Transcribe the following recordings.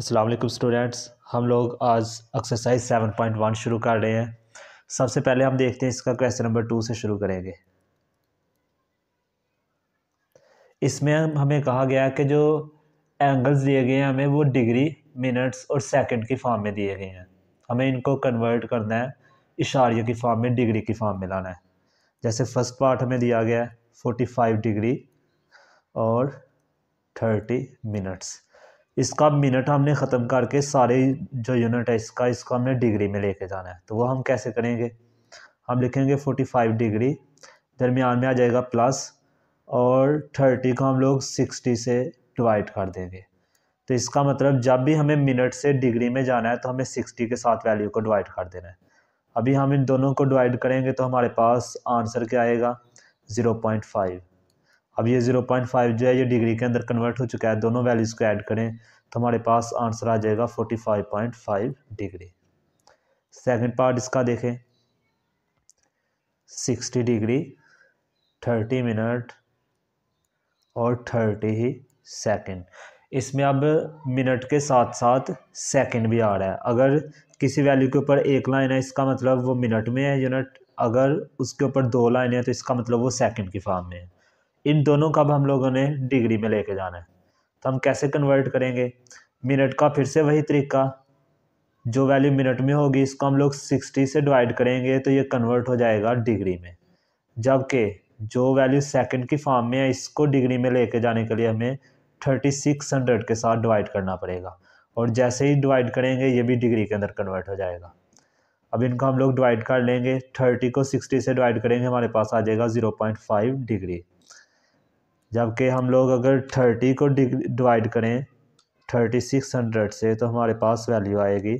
Aslam students हम लोग आज एक्सरसाइज सेवन पॉइंट वन शुरू कर रहे हैं सबसे पहले हम देखते हैं इसका क्वेश्चन नंबर टू से शुरू करेंगे इसमें हमें कहा गया है कि जो एंगल्स दिए गए हैं हमें वो डिग्री मिनट्स और सेकंड की फॉर्म में दिए गए हैं हमें इनको कन्वर्ट करना है इशारे की फॉर्म में डिग्री की फॉर्म में लाना है जैसे फर्स्ट पार्ट हमें दिया गया है फोर्टी फाइव डिग्री और थर्टी मिनट्स इसका मिनट हमने ख़त्म करके सारे जो यूनिट है इसका इसको हमने डिग्री में लेके जाना है तो वो हम कैसे करेंगे हम लिखेंगे फोर्टी फाइव डिग्री दरमियान में आ जाएगा प्लस और थर्टी को हम लोग सिक्सटी से डिवाइड कर देंगे तो इसका मतलब जब भी हमें मिनट से डिग्री में जाना है तो हमें सिक्सटी के साथ वैल्यू को डिवाइड कर देना है अभी हम इन दोनों को डिवाइड करेंगे तो हमारे पास आंसर क्या आएगा ज़ीरो पॉइंट फाइव अब ये ज़ीरो पॉइंट फाइव जो है ये डिग्री के अंदर कन्वर्ट हो चुका है दोनों वैल्यूज़ को ऐड करें तो हमारे पास आंसर आ जाएगा forty five point five degree second part इसका देखें सिक्सटी डिग्री थर्टी मिनट और थर्टी ही सेकेंड इसमें अब मिनट के साथ साथ सेकंड भी आ रहा है अगर किसी वैल्यू के ऊपर एक लाइन है इसका मतलब वो मिनट में है यूनिट अगर उसके ऊपर दो लाइन है तो इसका मतलब वो सेकंड की फॉर्म में है इन दोनों का अब हम लोगों ने डिग्री में लेके जाना है तो हम कैसे कन्वर्ट करेंगे मिनट का फिर से वही तरीका जो वैल्यू मिनट में होगी इसको हम लोग सिक्सटी से डिवाइड करेंगे तो ये कन्वर्ट हो जाएगा डिग्री में जबकि जो वैल्यू सेकंड की फॉर्म में है इसको डिग्री में लेके जाने के लिए हमें थर्टी सिक्स हंड्रेड के साथ डिवाइड करना पड़ेगा और जैसे ही डिवाइड करेंगे ये भी डिग्री के अंदर कन्वर्ट हो जाएगा अब इनको हम लोग डिवाइड कर लेंगे थर्टी को सिक्सटी से डिवाइड करेंगे हमारे पास आ जाएगा ज़ीरो पॉइंट फाइव डिग्री जबकि हम लोग अगर थर्टी को डिवाइड करें थर्टी सिक्स हंड्रेड से तो हमारे पास वैल्यू आएगी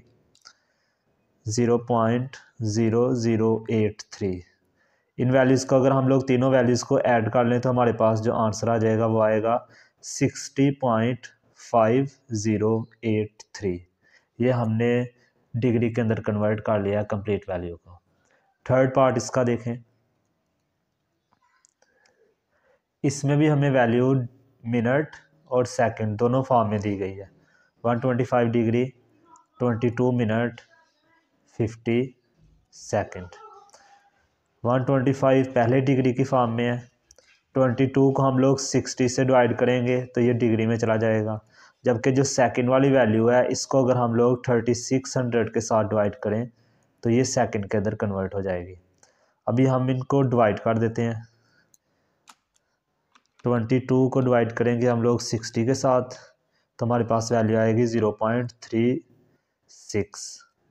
zero point zero zero eight three इन वैल्यूज़ को अगर हम लोग तीनों वैल्यूज़ को ऐड कर लें तो हमारे पास जो आंसर आ जाएगा वो आएगा sixty point five zero eight three ये हमने डिग्री के अंदर कन्वर्ट कर लिया कंप्लीट वैल्यू को थर्ड पार्ट इसका देखें इसमें भी हमें वैल्यू मिनट और सेकंड दोनों फॉर्म में दी गई है 125 डिग्री 22 मिनट 50 सेकंड 125 पहले डिग्री की फॉर्म में है 22 को हम लोग 60 से डिवाइड करेंगे तो ये डिग्री में चला जाएगा जबकि जो सेकंड वाली वैल्यू है इसको अगर हम लोग 3600 के साथ डिवाइड करें तो ये सेकंड के अंदर कन्वर्ट हो जाएगी अभी हम इनको डिवाइड कर देते हैं ट्वेंटी टू को डिवाइड करेंगे हम लोग सिक्सटी के साथ तो हमारे पास वैल्यू आएगी zero point three six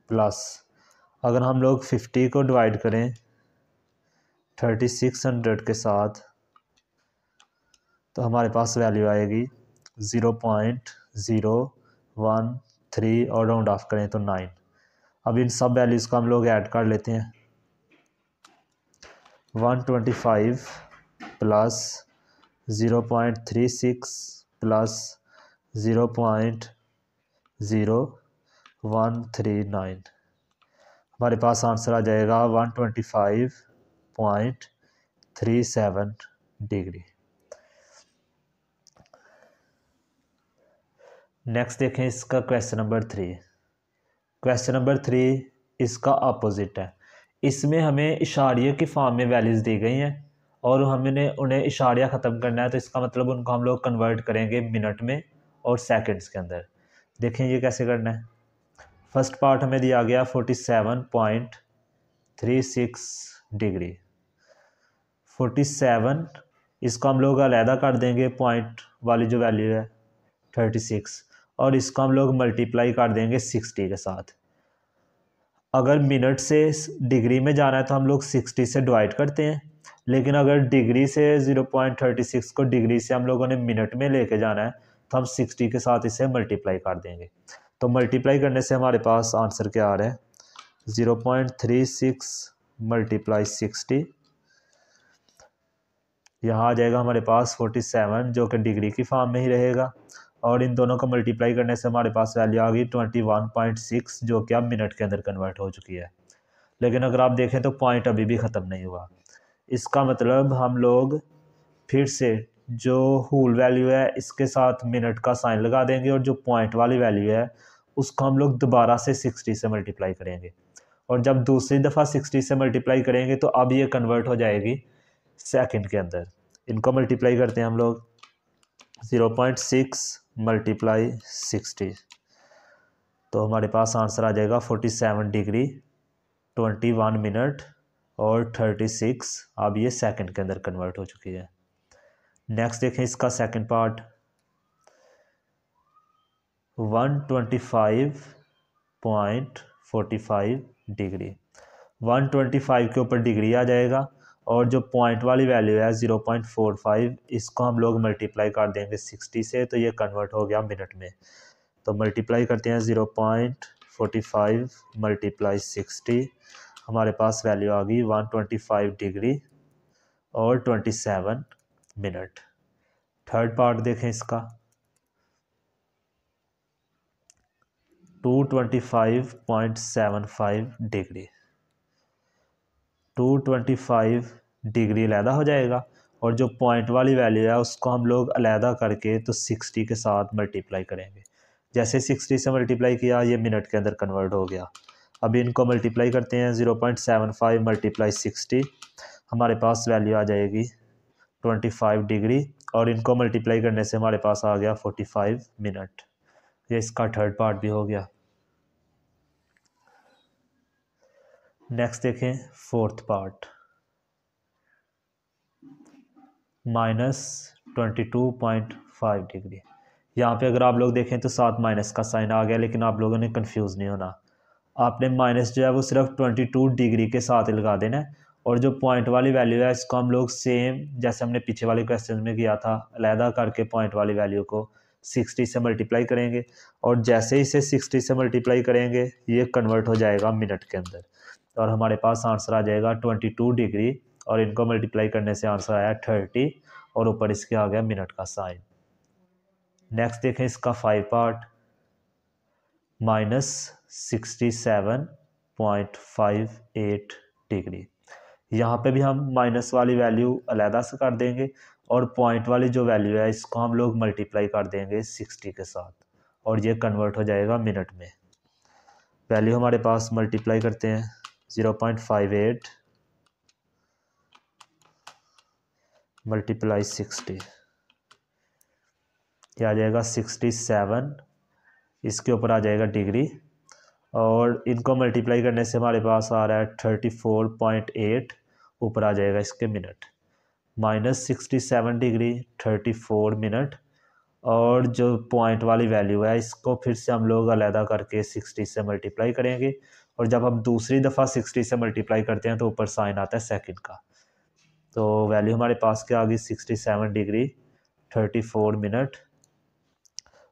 plus अगर हम लोग फिफ्टी को डिवाइड करें थर्टी सिक्स हंड्रेड के साथ तो हमारे पास वैल्यू आएगी zero point zero one three और राउंड ऑफ करें तो नाइन अब इन सब वैल्यूज़ को हम लोग ऐड कर लेते हैं one twenty five plus zero point three six plus zero point zero one three nine हमारे पास आंसर आ जाएगा one twenty five point three seven degree next देखें इसका question number three question number three इसका अपोजिट है इसमें हमें इशारियों की फॉर्म में वैल्यूज़ दी गई हैं और हमने उन्हें इशारिया ख़त्म करना है तो इसका मतलब उनको हम लोग कन्वर्ट करेंगे मिनट में और सेकंड्स के अंदर देखें ये कैसे करना है फर्स्ट पार्ट हमें दिया गया forty seven point three six degree forty seven इसको हम लोग अलहदा कर देंगे पॉइंट वाली जो वैल्यू है थर्टी सिक्स और इसको हम लोग मल्टीप्लाई कर देंगे सिक्सटी के साथ अगर मिनट से डिग्री में जाना है तो हम लोग सिक्सटी से डिवाइड करते हैं लेकिन अगर डिग्री से 0.36 को डिग्री से हम लोगों ने मिनट में लेके जाना है तो हम 60 के साथ इसे मल्टीप्लाई कर देंगे तो मल्टीप्लाई करने से हमारे पास आंसर क्या आ रहा है 0.36 मल्टीप्लाई सिक्सटी यहाँ आ जाएगा हमारे पास 47 जो कि डिग्री की फॉर्म में ही रहेगा और इन दोनों को मल्टीप्लाई करने से हमारे पास वैल्यू आ गई 21.6 जो कि अब मिनट के अंदर कन्वर्ट हो चुकी है लेकिन अगर आप देखें तो पॉइंट अभी भी ख़त्म नहीं हुआ इसका मतलब हम लोग फिर से जो होल वैल्यू है इसके साथ मिनट का साइन लगा देंगे और जो पॉइंट वाली वैल्यू है उसको हम लोग दोबारा से सिक्सटी से मल्टीप्लाई करेंगे और जब दूसरी दफ़ा सिक्सटी से मल्टीप्लाई करेंगे तो अब ये कन्वर्ट हो जाएगी सेकंड के अंदर इनको मल्टीप्लाई करते हैं हम लोग zero point six multiply sixty तो हमारे पास आंसर आ जाएगा forty seven degree twenty one minute और थर्टी सिक्स अब ये सेकंड के अंदर कन्वर्ट हो चुकी है नेक्स्ट देखें इसका second part one twenty five point forty five degree one twenty five के ऊपर डिग्री आ जाएगा और जो पॉइंट वाली वैल्यू है ज़ीरो पॉइंट फोर फाइव इसको हम लोग मल्टीप्लाई कर देंगे सिक्सटी से तो ये कन्वर्ट हो गया मिनट में तो मल्टीप्लाई करते हैं zero point forty five multiply sixty हमारे पास वैल्यू आ गई 125 डिग्री और 27 मिनट थर्ड पार्ट देखें इसका 225.75 डिग्री 225 डिग्री अलहदा हो जाएगा और जो पॉइंट वाली वैल्यू है उसको हम लोग अलहदा करके तो 60 के साथ मल्टीप्लाई करेंगे जैसे 60 से मल्टीप्लाई किया ये मिनट के अंदर कन्वर्ट हो गया अब इनको मल्टीप्लाई करते हैं zero point seven five multiply sixty हमारे पास वैल्यू आ जाएगी ट्वेंटी फाइव डिग्री और इनको मल्टीप्लाई करने से हमारे पास आ गया फोर्टी फाइव मिनट ये इसका थर्ड पार्ट भी हो गया नेक्स्ट देखें fourth part minus twenty two point five degree यहाँ पे अगर आप लोग देखें तो सात माइनस का साइन आ गया लेकिन आप लोगों ने कंफ्यूज नहीं होना आपने माइनस जो है वो सिर्फ ट्वेंटी टू डिग्री के साथ लगा देना है और जो पॉइंट वाली वैल्यू है इसको हम लोग सेम जैसे हमने पीछे वाले क्वेश्चन में किया था अलहदा करके पॉइंट वाली वैल्यू को सिक्सटी से मल्टीप्लाई करेंगे और जैसे ही इसे सिक्सटी से मल्टीप्लाई करेंगे ये कन्वर्ट हो जाएगा मिनट के अंदर और हमारे पास आंसर आ जाएगा ट्वेंटी टू डिग्री और इनको मल्टीप्लाई करने से आंसर आया थर्टी और ऊपर इसके आ गया मिनट का साइन नेक्स्ट देखें इसका five part minus sixty seven point five eight degree यहाँ पे भी हम माइनस वाली वैल्यू अलहदा से कर देंगे और पॉइंट वाली जो वैल्यू है इसको हम लोग मल्टीप्लाई कर देंगे सिक्सटी के साथ और ये कन्वर्ट हो जाएगा मिनट में वैल्यू हमारे पास मल्टीप्लाई करते हैं zero point five eight multiply sixty क्या आ जाएगा सिक्सटी सेवन इसके ऊपर आ जाएगा डिग्री और इनको मल्टीप्लाई करने से हमारे पास आ रहा है थर्टी फोर पॉइंट एट ऊपर आ जाएगा इसके minute minus sixty seven degree thirty four minute और जो पॉइंट वाली वैल्यू है इसको फिर से हम लोग अलहदा करके सिक्सटी से मल्टीप्लाई करेंगे और जब हम दूसरी दफ़ा सिक्सटी से मल्टीप्लाई करते हैं तो ऊपर साइन आता है सेकेंड का तो वैल्यू हमारे पास क्या आ गई sixty seven degree thirty four minute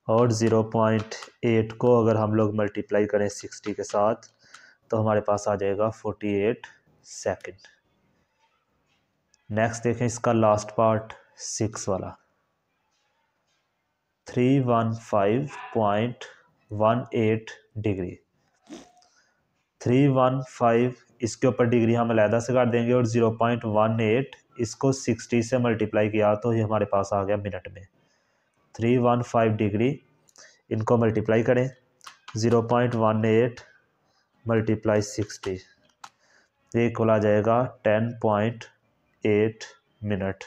और ज़ीरो पॉइंट एट को अगर हम लोग मल्टीप्लाई करें सिक्सटी के साथ तो हमारे पास आ जाएगा फोर्टी एट सेकेंड नेक्स्ट देखें इसका लास्ट पार्ट सिक्स वाला three one five point one eight degree three one five इसके ऊपर डिग्री हम अलहदा से काट देंगे और ज़ीरो पॉइंट वन एट इसको सिक्सटी से मल्टीप्लाई किया तो ये हमारे पास आ गया मिनट में थ्री वन फाइव डिग्री इनको मल्टीप्लाई करें zero point one eight multiply sixty ये कुल आ जाएगा टेन पॉइंट एट मिनट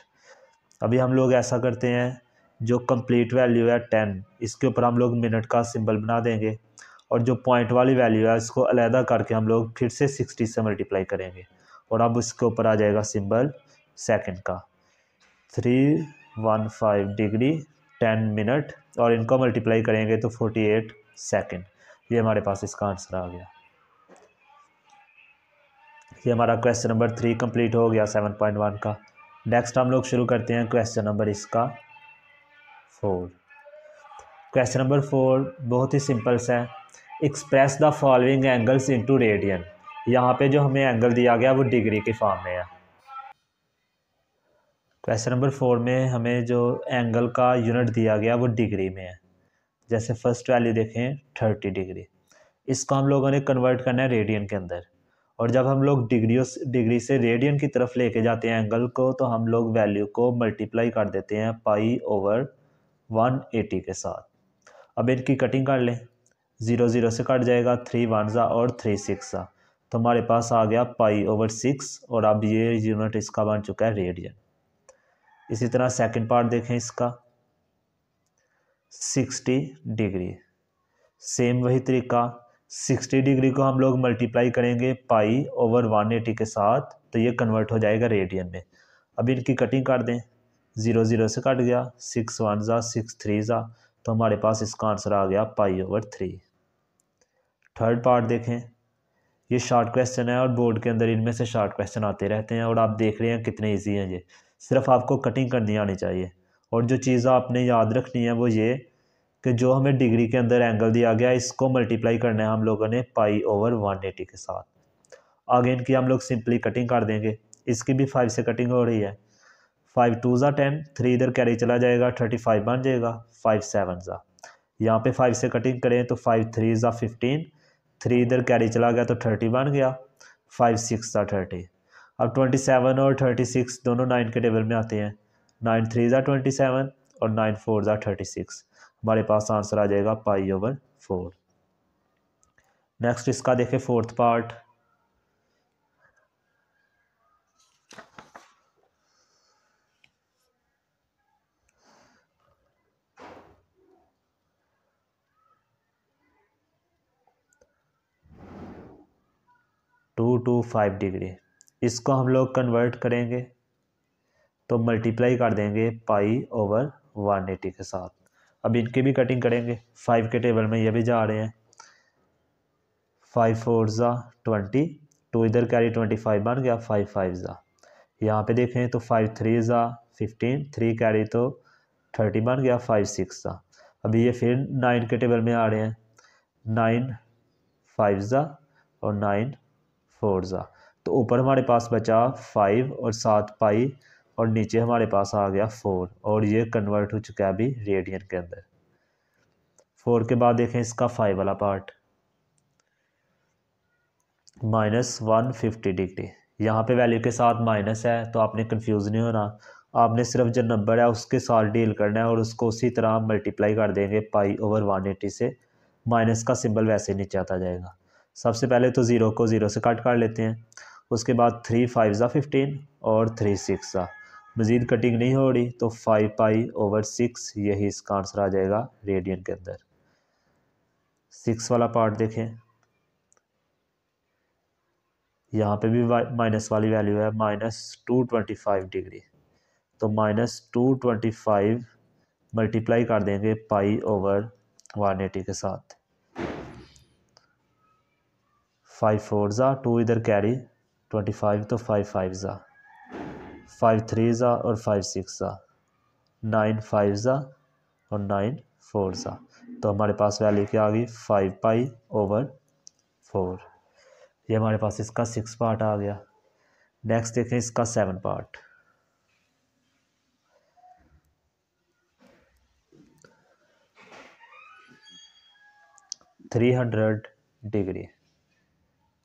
अभी हम लोग ऐसा करते हैं जो कंप्लीट वैल्यू है टेन इसके ऊपर हम लोग मिनट का सिंबल बना देंगे और जो पॉइंट वाली वैल्यू है इसको अलहदा करके हम लोग फिर से सिक्सटी से मल्टीप्लाई करेंगे और अब इसके ऊपर आ जाएगा सिंबल सेकंड का three one five degree ten minute और इनको मल्टीप्लाई करेंगे तो फोर्टी एट सेकेंड ये हमारे पास इसका आंसर आ गया ये हमारा क्वेश्चन नंबर थ्री कंप्लीट हो गया सेवन पॉइंट वन का नेक्स्ट हम लोग शुरू करते हैं क्वेश्चन नंबर इसका फोर क्वेश्चन नंबर फोर बहुत ही सिंपल सा है express the following angles into radian यहाँ पे जो हमें एंगल दिया गया वो डिग्री के फॉर्म में है क्वेश्चन नंबर फोर में हमें जो एंगल का यूनिट दिया गया वो डिग्री में है जैसे फर्स्ट वैल्यू देखें थर्टी डिग्री इसको हम लोगों ने कन्वर्ट करना है रेडियन के अंदर और जब हम लोग डिग्रियों डिग्री से रेडियन की तरफ लेके जाते हैं एंगल को तो हम लोग वैल्यू को मल्टीप्लाई कर देते हैं पाई ओवर वन एटी के साथ अब इनकी कटिंग कर लें ज़ीरो ज़ीरो से कट जाएगा थ्री वन ज़ा और थ्री सिक्स सा तो हमारे पास आ गया पाई ओवर सिक्स और अब ये यूनिट इसका बन चुका है रेडियन इसी तरह सेकंड पार्ट देखें इसका सिक्सटी डिग्री सेम वही तरीका सिक्सटी डिग्री को हम लोग मल्टीप्लाई करेंगे पाई ओवर वन एटी के साथ तो ये कन्वर्ट हो जाएगा रेडियन में अब इनकी कटिंग काट दें ज़ीरो ज़ीरो से कट गया सिक्स वन ज़ा सिक्स थ्री ज़ा तो हमारे पास इसका आंसर आ गया pi over three third part देखें ये शॉर्ट क्वेश्चन है और बोर्ड के अंदर इनमें से शॉर्ट क्वेश्चन आते रहते हैं और आप देख रहे हैं कितने ईजी हैं ये सिर्फ आपको कटिंग करनी आनी चाहिए और जो चीज़ आपने याद रखनी है वो ये कि जो हमें डिग्री के अंदर एंगल दिया गया इसको मल्टीप्लाई करना है हम लोगों ने पाई ओवर वन एटी के साथ आगे इनकी हम लोग सिंपली कटिंग कर देंगे इसकी भी फाइव से कटिंग हो रही है फाइव टू ज़ा टेन थ्री इधर कैरी चला जाएगा थर्टी फाइव बन जाएगा फाइव सेवन ज़ा यहाँ पे फाइव से कटिंग करें तो फाइव थ्री ज़ा फिफ्टीन थ्री इधर कैरी चला गया तो थर्टी बन गया फाइव सिक्स ज़ा थर्टी अब ट्वेंटी सेवन और थर्टी सिक्स दोनों नाइन के टेबल में आते हैं नाइन थ्री ज़ा ट्वेंटी सेवन और नाइन फोर ज़ा थर्टी सिक्स हमारे पास आंसर आ जाएगा पाई ओवर फोर नेक्स्ट इसका देखें fourth part two two five degree इसको हम लोग कन्वर्ट करेंगे तो मल्टीप्लाई कर देंगे पाई ओवर वन एटी के साथ अब इनकी भी कटिंग करेंगे फाइव के टेबल में ये भी जा रहे हैं फाइव फोर ज़ा ट्वेंटी टू इधर कैरी ट्वेंटी फाइव बन गया फाइव फाइव ज़ा यहाँ पे देखें तो फाइव थ्री ज़ा फिफ्टीन थ्री कैरी तो थर्टी बन गया फाइव सिक्स ज़ा अभी ये फिर नाइन के टेबल में आ रहे हैं नाइन फाइव ज़ा और नाइन फोर ज़ा तो ऊपर हमारे पास बचा फाइव और सात पाई और नीचे हमारे पास आ गया फोर और ये कन्वर्ट हो चुका है अभी रेडियन के अंदर फोर के बाद देखें इसका फाइव वाला part minus one fifty degree यहाँ पे वैल्यू के साथ माइनस है तो आपने कंफ्यूज नहीं होना आपने सिर्फ जो नंबर है उसके साथ डील करना है और उसको उसी तरह मल्टीप्लाई कर देंगे पाई ओवर वन एटी से माइनस का सिंबल वैसे नीचे आता जाएगा सबसे पहले तो ज़ीरो को ज़ीरो से कट कर लेते हैं उसके बाद थ्री फाइव ज़ा फिफ्टीन और थ्री सिक्स ज़ा मज़ीद कटिंग नहीं हो रही तो फाइव पाई ओवर सिक्स यही इसका आंसर आ जाएगा रेडियन के अंदर सिक्स वाला पार्ट देखें यहाँ पे भी माइनस वाली वैल्यू है minus two twenty five degree तो minus two twenty five multiply कर देंगे पाई ओवर वन एटी के साथ फाइव फोर ज़ा टू इधर कैरी ट्वेंटी फाइव तो फाइव फाइव ज़ा फाइव थ्री ज़ा और फाइव सिक्स ज़ा नाइन फाइव ज़ा और नाइन फोर ज़ा तो हमारे पास वैल्यू क्या आ गई फाइव पाई ओवर फोर ये हमारे पास इसका सिक्स पार्ट आ गया नेक्स्ट देखें इसका seven part three hundred degree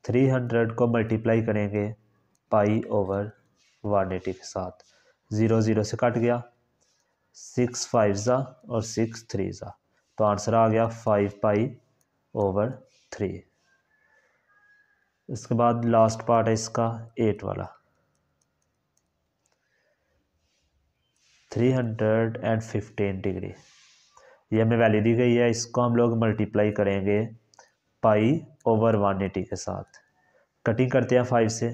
three hundred को मल्टीप्लाई करेंगे पाई ओवर वन एटी के साथ ज़ीरो ज़ीरो से कट गया सिक्स फाइव ज़ा और सिक्स थ्री ज़ा तो आंसर आ गया फाइव पाई ओवर थ्री इसके बाद लास्ट पार्ट है इसका एट वाला three hundred and fifteen degree ये हमें वैल्यू दी गई है इसको हम लोग मल्टीप्लाई करेंगे पाई ओवर वन एटी के साथ कटिंग करते हैं फाइव से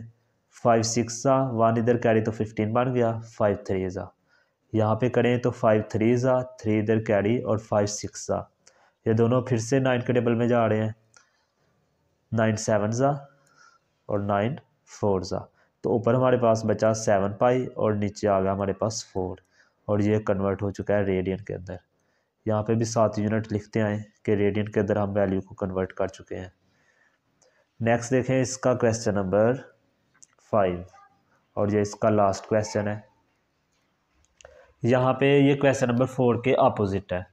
फाइव सिक्स सा वन इधर कैरी तो फिफ्टीन बन गया फाइव थ्री ज़ा यहाँ पे करें तो फाइव थ्री ज़ा थ्री इधर कैरी और फाइव सिक्स सा ये दोनों फिर से नाइन के टेबल में जा रहे हैं नाइन सेवन ज़ा और नाइन फोर ज़ा तो ऊपर हमारे पास बचा सेवन पाई और नीचे आ गया हमारे पास फोर और ये कन्वर्ट हो चुका है रेडियन के अंदर यहाँ पे भी सात यूनिट लिखते आए कि रेडियन के अंदर हम वैल्यू को कन्वर्ट कर चुके हैं नेक्स्ट देखें इसका क्वेश्चन नंबर फाइव और ये इसका लास्ट क्वेश्चन है यहाँ पे ये क्वेश्चन नंबर फोर के अपोजिट है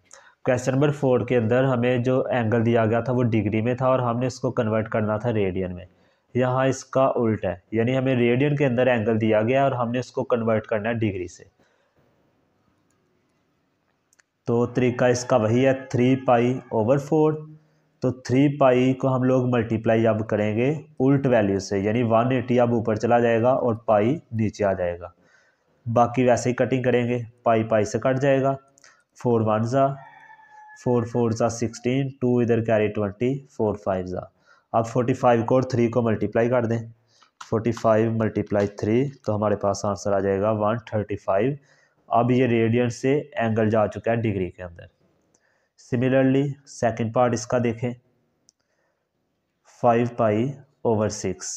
क्वेश्चन नंबर फोर के अंदर हमें जो एंगल दिया गया था वो डिग्री में था और हमने इसको कन्वर्ट करना था रेडियन में यहाँ इसका उल्ट है यानी हमें रेडियन के अंदर एंगल दिया गया और हमने इसको कन्वर्ट करना है डिग्री से तो तरीका इसका वही है थ्री पाई ओवर फोर तो थ्री पाई को हम लोग मल्टीप्लाई अब करेंगे उल्ट वैल्यू से यानी वन एटी अब ऊपर चला जाएगा और पाई नीचे आ जाएगा बाकी वैसे ही कटिंग करेंगे पाई पाई से कट जाएगा फोर वन ज़ा फोर फोर ज़ा सिक्सटीन टू इधर कैरी ट्वेंटी फोर फाइव ज़ा अब फोर्टी फाइव को और थ्री को मल्टीप्लाई कर दें फोर्टी फाइव मल्टीप्लाई थ्री तो हमारे पास आंसर आ जाएगा वन थर्टी फाइव अब ये रेडियन से एंगल जा चुका है डिग्री के अंदर सिमिलरली सेकंड पार्ट इसका देखें फाइव पाई ओवर सिक्स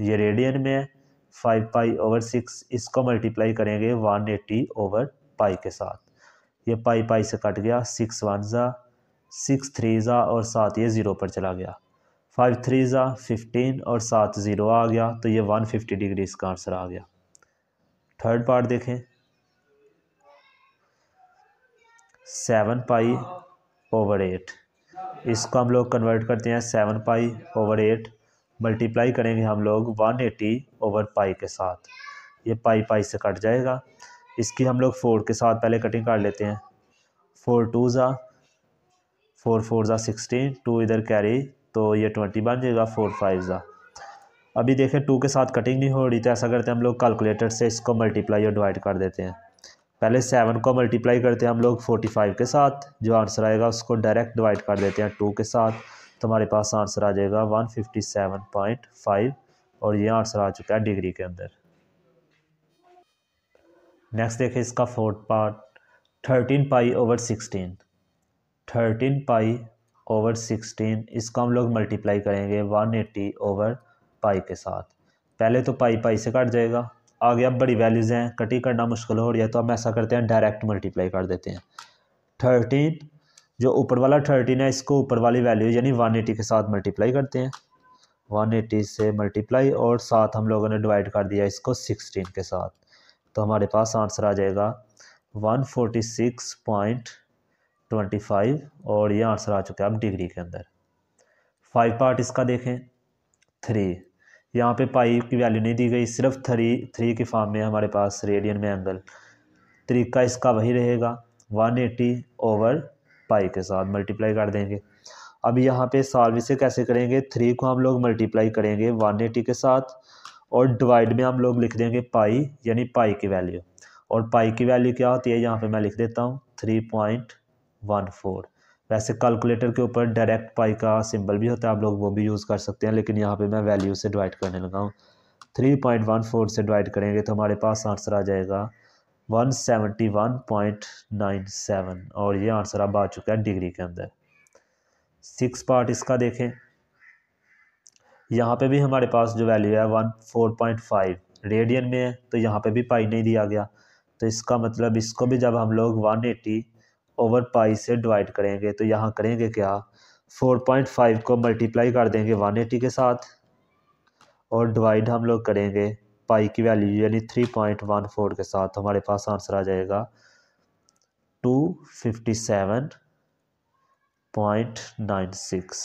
ये रेडियन में है फाइव पाई ओवर सिक्स इसको मल्टीप्लाई करेंगे वन एट्टी ओवर पाई के साथ ये पाई पाई से कट गया सिक्स वन ज़ा सिक्स थ्री ज़ा और साथ ये ज़ीरो पर चला गया फाइव थ्री ज़ा फिफ्टीन और साथ ज़ीरो आ गया तो ये वन फिफ्टी डिग्री इसका आंसर आ गया थर्ड पार्ट देखें सेवन पाई ओवर एट इसको हम लोग कन्वर्ट करते हैं seven pi over eight multiply करेंगे हम लोग वन एटी ओवर पाई के साथ ये पाई पाई से कट जाएगा इसकी हम लोग फोर के साथ पहले कटिंग कर लेते हैं फोर टू ज़ा फोर फोर ज़ा सिक्सटीन टू इधर कैरी तो ये ट्वेंटी बन जाएगा फोर फाइव ज़ा अभी देखें टू के साथ कटिंग नहीं हो रही तो ऐसा करते हैं हम लोग कैलकुलेटर से इसको मल्टीप्लाई और डिवाइड कर देते हैं पहले सेवन को मल्टीप्लाई करते हैं हम लोग फोर्टी फाइव के साथ जो आंसर आएगा उसको डायरेक्ट डिवाइड कर देते हैं टू के साथ तो हमारे पास आंसर आ जाएगा one fifty seven point five और ये आंसर आ चुका है डिग्री के अंदर नेक्स्ट देखें इसका fourth part thirteen pi over sixteen thirteen pi over sixteen इसको हम लोग मल्टीप्लाई करेंगे वन एट्टी ओवर पाई के साथ पहले तो पाई पाई से कट जाएगा आगे अब बड़ी वैल्यूज़ हैं कटिंग करना मुश्किल हो रही है तो हम ऐसा करते हैं डायरेक्ट मल्टीप्लाई कर देते हैं थर्टीन जो ऊपर वाला थर्टीन है इसको ऊपर वाली वैल्यू यानी वन एटी के साथ मल्टीप्लाई करते हैं वन एटी से मल्टीप्लाई और साथ हम लोगों ने डिवाइड कर दिया इसको सिक्सटीन के साथ तो हमारे पास आंसर आ जाएगा one forty six point twenty five और ये आंसर आ चुका है अब डिग्री के अंदर फाइव पार्ट इसका देखें थ्री यहाँ पे पाई की वैल्यू नहीं दी गई सिर्फ थ्री थ्री के फॉर्म में हमारे पास रेडियन में एंगल तरीका इसका वही रहेगा वन एटी ओवर पाई के साथ मल्टीप्लाई कर देंगे अब यहाँ पे सॉल्व इसे कैसे करेंगे थ्री को हम लोग मल्टीप्लाई करेंगे वन एटी के साथ और डिवाइड में हम लोग लिख देंगे पाई यानी पाई की वैल्यू और पाई की वैल्यू क्या होती है यहाँ पे मैं लिख देता हूँ थ्री पॉइंट वन फोर वैसे कैलकुलेटर के ऊपर डायरेक्ट पाई का सिंबल भी होता है आप लोग वो भी यूज़ कर सकते हैं लेकिन यहाँ पे मैं वैल्यू से डिवाइड करने लगा हूँ थ्री पॉइंट वन फोर से डिवाइड करेंगे तो हमारे पास आंसर आ जाएगा one seventy one point nine seven और ये आंसर अब आ चुका है डिग्री के अंदर सिक्स पार्ट इसका देखें यहाँ पर भी हमारे पास जो वैल्यू है one four point five radian में है तो यहाँ पर भी पाई नहीं दिया गया तो इसका मतलब इसको भी जब हम लोग वन एटी ओवर पाई से डिवाइड करेंगे तो यहाँ करेंगे क्या फोर पॉइंट फाइव को मल्टीप्लाई कर देंगे वन एटी के साथ और डिवाइड हम लोग करेंगे पाई की वैल्यू यानी थ्री पॉइंट वन फोर के साथ तो हमारे पास आंसर आ जाएगा two fifty seven point nine six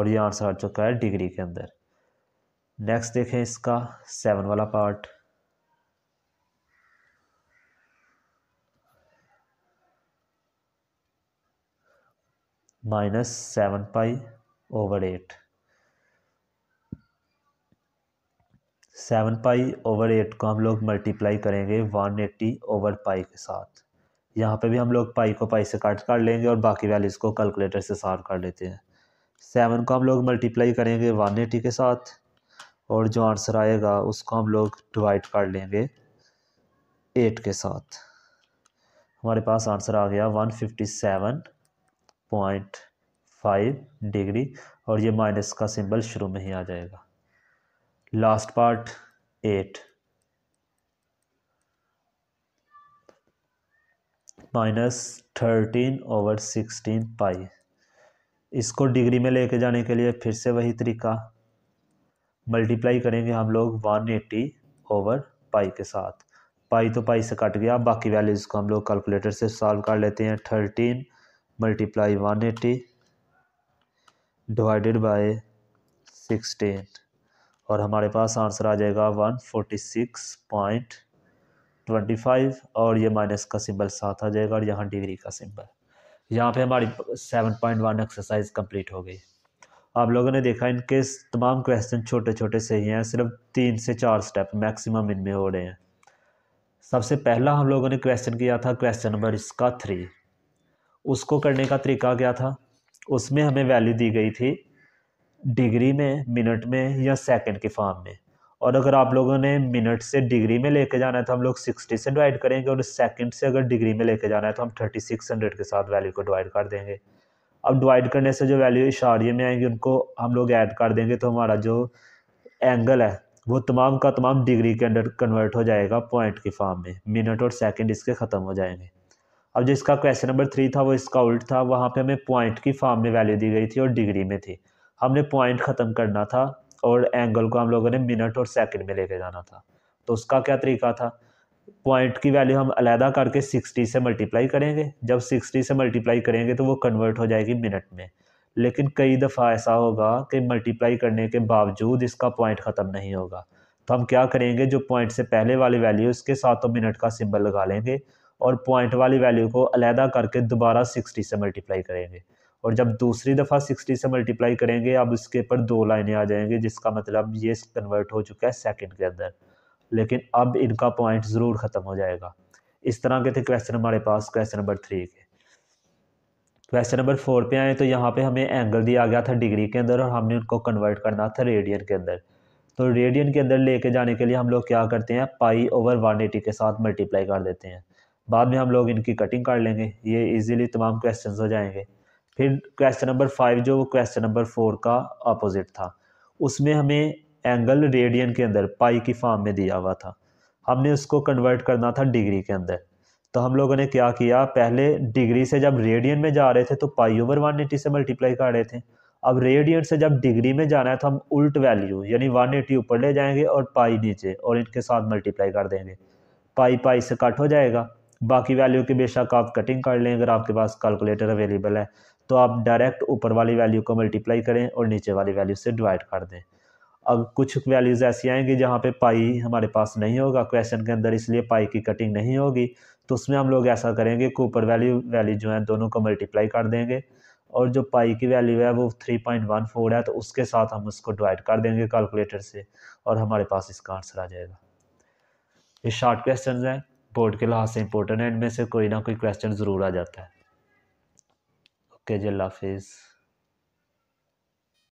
और ये आंसर आ चुका है डिग्री के अंदर नेक्स्ट देखें इसका सेवन वाला part minus seven pi over eight seven pi over eight को हम लोग मल्टीप्लाई करेंगे वन एट्टी ओवर पाई के साथ यहाँ पे भी हम लोग पाई को पाई से काट कर लेंगे और बाकी वैल्यूज़ को कैलकुलेटर से सार कर लेते हैं सेवन को हम लोग मल्टीप्लाई करेंगे वन एटी के साथ और जो आंसर आएगा उसको हम लोग डिवाइड कर लेंगे एट के साथ हमारे पास आंसर आ गया one fifty seven point five degree और ये माइनस का सिंबल शुरू में ही आ जाएगा last part eight minus thirteen over sixteen pi इसको डिग्री में लेके जाने के लिए फिर से वही तरीका मल्टीप्लाई करेंगे हम लोग वन एटी ओवर पाई के साथ पाई तो पाई से कट गया बाकी वैल्यूज़ को हम लोग कैलकुलेटर से सॉल्व कर लेते हैं thirteen multiply one eighty divided by sixteen और हमारे पास आंसर आ जाएगा one forty six point twenty five और ये माइनस का सिंबल साथ आ जाएगा और यहाँ डिग्री का सिंबल यहाँ पे हमारी seven point one exercise complete हो गई आप लोगों ने देखा इनके तमाम क्वेश्चन छोटे छोटे से ही हैं सिर्फ तीन से चार स्टेप मैक्सिमम इनमें हो रहे हैं सबसे पहला हम लोगों ने क्वेश्चन किया था क्वेश्चन नंबर इसका थ्री उसको करने का तरीका क्या था उसमें हमें वैल्यू दी गई थी डिग्री में मिनट में या सेकंड के फॉर्म में और अगर आप लोगों ने मिनट से डिग्री में लेके जाना है तो हम लोग सिक्सटी से डिवाइड करेंगे और सेकंड से अगर डिग्री में लेके जाना है तो हम थर्टी सिक्स हंड्रेड के साथ वैल्यू को डिवाइड कर देंगे अब डिवाइड करने से जो वैल्यू इशारे में आएंगी उनको हम लोग ऐड कर देंगे तो हमारा जो एंगल है वो तमाम का तमाम डिग्री के अंडर कन्वर्ट हो जाएगा पॉइंट के फॉर्म में मिनट और सेकेंड इसके ख़त्म हो जाएंगे अब जो इसका क्वेश्चन नंबर थ्री था वो इसका उल्ट था वहाँ पे हमें पॉइंट की फॉर्म में वैल्यू दी गई थी और डिग्री में थी हमने पॉइंट ख़त्म करना था और एंगल को हम लोगों ने मिनट और सेकंड में लेके जाना था तो उसका क्या तरीका था पॉइंट की वैल्यू हम अलहदा करके सिक्सटी से मल्टीप्लाई करेंगे जब सिक्सटी से मल्टीप्लाई करेंगे तो वो कन्वर्ट हो जाएगी मिनट में लेकिन कई दफ़ा ऐसा होगा कि मल्टीप्लाई करने के बावजूद इसका पॉइंट ख़त्म नहीं होगा तो हम क्या करेंगे जो पॉइंट से पहले वाली वैल्यू उसके साथ तो मिनट का सिंबल लगा लेंगे और पॉइंट वाली वैल्यू को अलहदा करके दोबारा सिक्सटी से मल्टीप्लाई करेंगे और जब दूसरी दफ़ा सिक्सटी से मल्टीप्लाई करेंगे अब इसके ऊपर दो लाइनें आ जाएंगी जिसका मतलब ये कन्वर्ट हो चुका है सेकेंड के अंदर लेकिन अब इनका पॉइंट ज़रूर ख़त्म हो जाएगा इस तरह के थे क्वेश्चन हमारे पास क्वेश्चन नंबर थ्री के क्वेश्चन नंबर फोर पे आए तो यहाँ पे हमें एंगल दिया गया था डिग्री के अंदर और हमने उनको कन्वर्ट करना था रेडियन के अंदर तो रेडियन के अंदर लेके जाने के लिए हम लोग क्या करते हैं पाई ओवर वन एटी के साथ मल्टीप्लाई कर देते हैं बाद में हम लोग इनकी कटिंग कर लेंगे ये इजीली तमाम क्वेश्चंस हो जाएंगे फिर क्वेश्चन नंबर फाइव जो वो क्वेश्चन नंबर फोर का अपोजिट था उसमें हमें एंगल रेडियन के अंदर पाई की फॉर्म में दिया हुआ था हमने उसको कन्वर्ट करना था डिग्री के अंदर तो हम लोगों ने क्या किया पहले डिग्री से जब रेडियन में जा रहे थे तो पाई ओवर वन एटी से मल्टीप्लाई कर रहे थे अब रेडियन से जब डिग्री में जाना है तो हम उल्ट वैल्यू यानी वन एटी ऊपर ले जाएंगे और पाई नीचे और इनके साथ मल्टीप्लाई कर देंगे पाई पाई से कट हो जाएगा बाकी वैल्यू की बेशक आप कटिंग कर लें अगर आपके पास कैलकुलेटर अवेलेबल है तो आप डायरेक्ट ऊपर वाली वैल्यू को मल्टीप्लाई करें और नीचे वाली वैल्यू से डिवाइड कर दें अब कुछ वैल्यूज़ ऐसी आएंगी जहाँ पे पाई हमारे पास नहीं होगा क्वेश्चन के अंदर इसलिए पाई की कटिंग नहीं होगी तो उसमें हम लोग ऐसा करेंगे कि ऊपर वैल्यू वैल्यू जो है दोनों को मल्टीप्लाई कर देंगे और जो पाई की वैल्यू है वो थ्री पॉइंट वन फोर है तो उसके साथ हम उसको डिवाइड कर देंगे कैलकुलेटर से और हमारे पास इसका आंसर आ जाएगा ये शॉर्ट क्वेश्चन हैं बोर्ड के लिहाज से इंपॉर्टेंट है इनमें से कोई ना कोई क्वेश्चन ज़रूर आ जाता है ओके जी अल्लाह हाफिज़